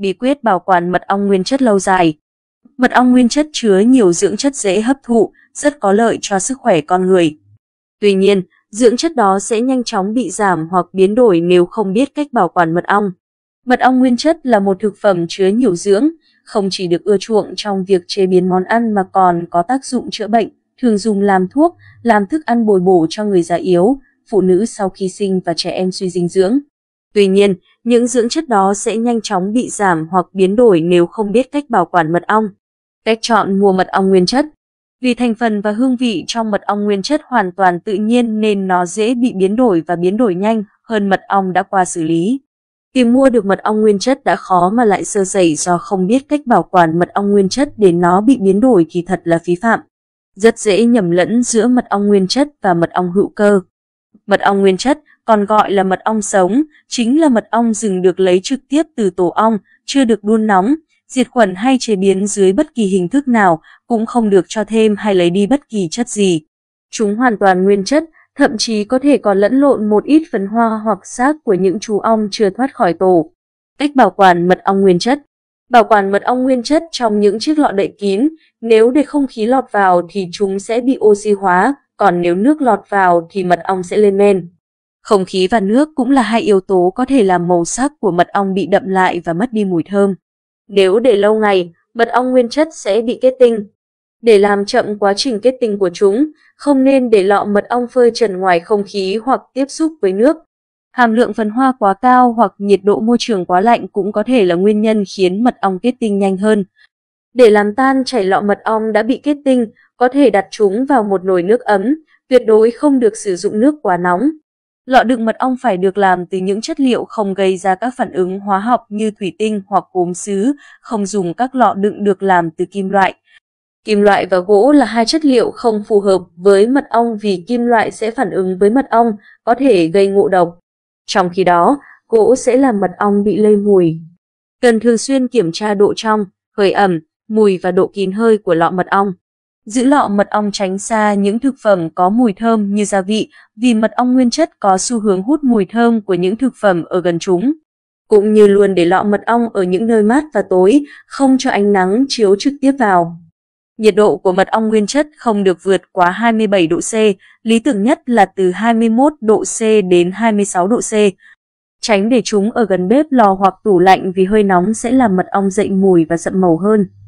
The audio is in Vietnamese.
bí quyết bảo quản mật ong nguyên chất lâu dài. Mật ong nguyên chất chứa nhiều dưỡng chất dễ hấp thụ, rất có lợi cho sức khỏe con người. Tuy nhiên, dưỡng chất đó sẽ nhanh chóng bị giảm hoặc biến đổi nếu không biết cách bảo quản mật ong. Mật ong nguyên chất là một thực phẩm chứa nhiều dưỡng, không chỉ được ưa chuộng trong việc chế biến món ăn mà còn có tác dụng chữa bệnh, thường dùng làm thuốc, làm thức ăn bồi bổ cho người già yếu, phụ nữ sau khi sinh và trẻ em suy dinh dưỡng. Tuy nhiên, những dưỡng chất đó sẽ nhanh chóng bị giảm hoặc biến đổi nếu không biết cách bảo quản mật ong. Cách chọn mua mật ong nguyên chất Vì thành phần và hương vị trong mật ong nguyên chất hoàn toàn tự nhiên nên nó dễ bị biến đổi và biến đổi nhanh hơn mật ong đã qua xử lý. Tìm mua được mật ong nguyên chất đã khó mà lại sơ sẩy do không biết cách bảo quản mật ong nguyên chất để nó bị biến đổi thì thật là phí phạm. Rất dễ nhầm lẫn giữa mật ong nguyên chất và mật ong hữu cơ. Mật ong nguyên chất còn gọi là mật ong sống, chính là mật ong rừng được lấy trực tiếp từ tổ ong, chưa được đun nóng, diệt khuẩn hay chế biến dưới bất kỳ hình thức nào, cũng không được cho thêm hay lấy đi bất kỳ chất gì. Chúng hoàn toàn nguyên chất, thậm chí có thể còn lẫn lộn một ít phấn hoa hoặc xác của những chú ong chưa thoát khỏi tổ. Cách bảo quản mật ong nguyên chất Bảo quản mật ong nguyên chất trong những chiếc lọ đậy kín, nếu để không khí lọt vào thì chúng sẽ bị oxy hóa, còn nếu nước lọt vào thì mật ong sẽ lên men. Không khí và nước cũng là hai yếu tố có thể làm màu sắc của mật ong bị đậm lại và mất đi mùi thơm. Nếu để lâu ngày, mật ong nguyên chất sẽ bị kết tinh. Để làm chậm quá trình kết tinh của chúng, không nên để lọ mật ong phơi trần ngoài không khí hoặc tiếp xúc với nước. Hàm lượng phấn hoa quá cao hoặc nhiệt độ môi trường quá lạnh cũng có thể là nguyên nhân khiến mật ong kết tinh nhanh hơn. Để làm tan chảy lọ mật ong đã bị kết tinh, có thể đặt chúng vào một nồi nước ấm, tuyệt đối không được sử dụng nước quá nóng. Lọ đựng mật ong phải được làm từ những chất liệu không gây ra các phản ứng hóa học như thủy tinh hoặc gốm sứ, không dùng các lọ đựng được làm từ kim loại. Kim loại và gỗ là hai chất liệu không phù hợp với mật ong vì kim loại sẽ phản ứng với mật ong, có thể gây ngộ độc. Trong khi đó, gỗ sẽ làm mật ong bị lây mùi. Cần thường xuyên kiểm tra độ trong, hơi ẩm, mùi và độ kín hơi của lọ mật ong. Giữ lọ mật ong tránh xa những thực phẩm có mùi thơm như gia vị vì mật ong nguyên chất có xu hướng hút mùi thơm của những thực phẩm ở gần chúng. Cũng như luôn để lọ mật ong ở những nơi mát và tối, không cho ánh nắng chiếu trực tiếp vào. Nhiệt độ của mật ong nguyên chất không được vượt quá 27 độ C, lý tưởng nhất là từ 21 độ C đến 26 độ C. Tránh để chúng ở gần bếp lò hoặc tủ lạnh vì hơi nóng sẽ làm mật ong dậy mùi và sậm màu hơn.